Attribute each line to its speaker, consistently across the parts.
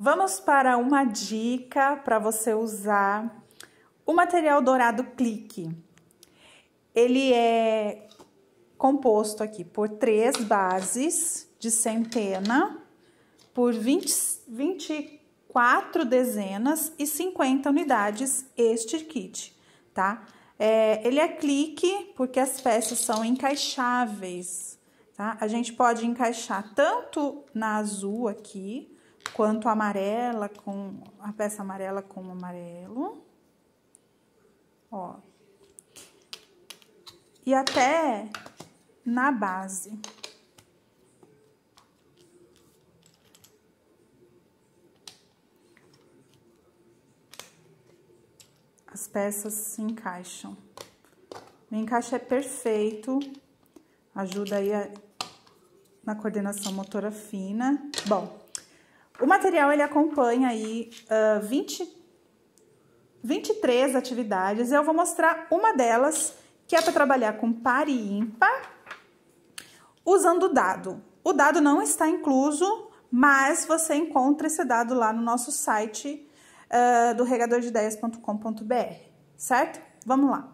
Speaker 1: Vamos para uma dica para você usar o material dourado clique. Ele é composto aqui por três bases de centena, por 20, 24 dezenas e 50 unidades este kit, tá? É, ele é clique porque as peças são encaixáveis, tá? A gente pode encaixar tanto na azul aqui, quanto amarela com a peça amarela com amarelo. Ó. E até na base. As peças se encaixam. O encaixe é perfeito, ajuda aí a, na coordenação motora fina. Bom, o material ele acompanha aí uh, 20, 23 atividades. Eu vou mostrar uma delas, que é para trabalhar com par e ímpar, usando o dado. O dado não está incluso, mas você encontra esse dado lá no nosso site uh, do regadordeias.com.br, certo? Vamos lá.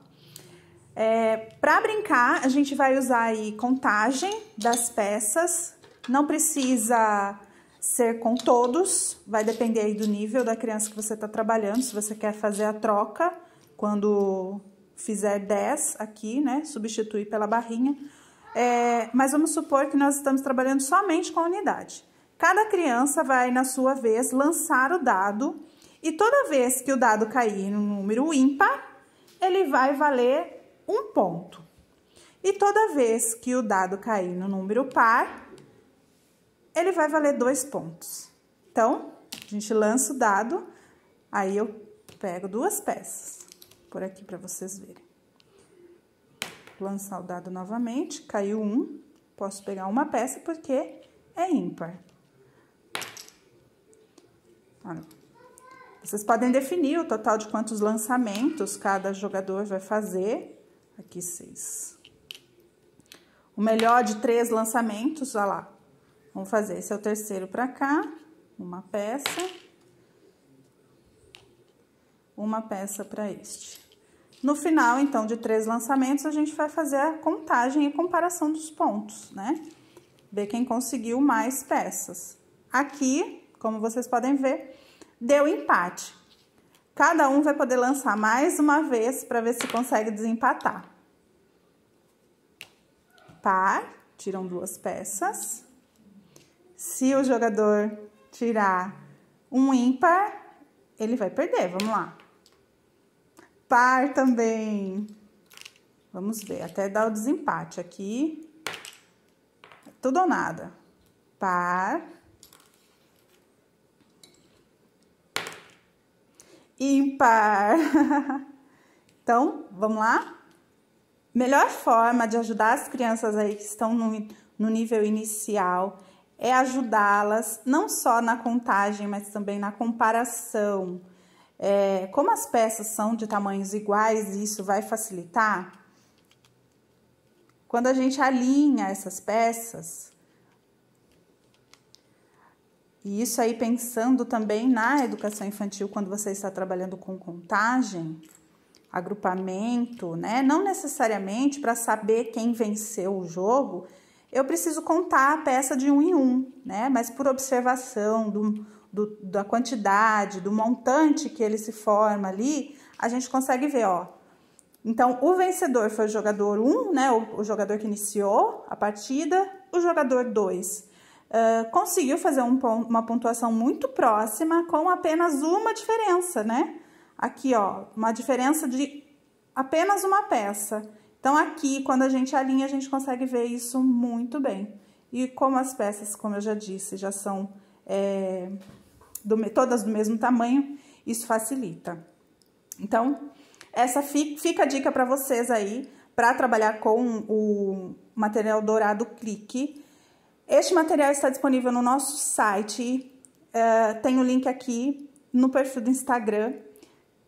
Speaker 1: É, para brincar, a gente vai usar aí contagem das peças, não precisa ser com todos, vai depender aí do nível da criança que você está trabalhando. Se você quer fazer a troca, quando fizer 10 aqui, né, substituir pela barrinha. É, mas vamos supor que nós estamos trabalhando somente com a unidade. Cada criança vai, na sua vez, lançar o dado e toda vez que o dado cair no número ímpar, ele vai valer um ponto. E toda vez que o dado cair no número par, ele vai valer dois pontos. Então, a gente lança o dado, aí eu pego duas peças, por aqui para vocês verem. Vou lançar o dado novamente, caiu um, posso pegar uma peça porque é ímpar. Olha, vocês podem definir o total de quantos lançamentos cada jogador vai fazer. Aqui, seis. O melhor de três lançamentos, olha lá, Vamos fazer esse é o terceiro para cá, uma peça, uma peça para este. No final, então, de três lançamentos, a gente vai fazer a contagem e comparação dos pontos, né? Ver quem conseguiu mais peças. Aqui, como vocês podem ver, deu empate. Cada um vai poder lançar mais uma vez para ver se consegue desempatar. Par, tiram duas peças. Se o jogador tirar um ímpar, ele vai perder. Vamos lá. Par também. Vamos ver, até dar o desempate aqui. Tudo ou nada. Par. Ímpar. então, vamos lá? Melhor forma de ajudar as crianças aí que estão no, no nível inicial é ajudá-las não só na contagem, mas também na comparação. É, como as peças são de tamanhos iguais, isso vai facilitar. Quando a gente alinha essas peças, e isso aí pensando também na educação infantil, quando você está trabalhando com contagem, agrupamento, né? Não necessariamente para saber quem venceu o jogo, eu preciso contar a peça de um em um, né? Mas por observação do, do, da quantidade, do montante que ele se forma ali, a gente consegue ver, ó. Então, o vencedor foi o jogador 1, um, né? O, o jogador que iniciou a partida, o jogador 2. Uh, ah, conseguiu fazer um, uma pontuação muito próxima com apenas uma diferença, né? Aqui, ó, uma diferença de apenas uma peça. Então, aqui, quando a gente alinha, a gente consegue ver isso muito bem. E como as peças, como eu já disse, já são é, do, todas do mesmo tamanho, isso facilita. Então, essa fica a dica para vocês aí, para trabalhar com o material dourado clique. Este material está disponível no nosso site, é, tem o link aqui no perfil do Instagram.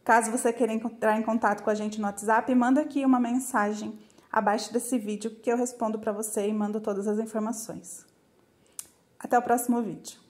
Speaker 1: Caso você queira entrar em contato com a gente no WhatsApp, manda aqui uma mensagem abaixo desse vídeo que eu respondo para você e mando todas as informações. Até o próximo vídeo.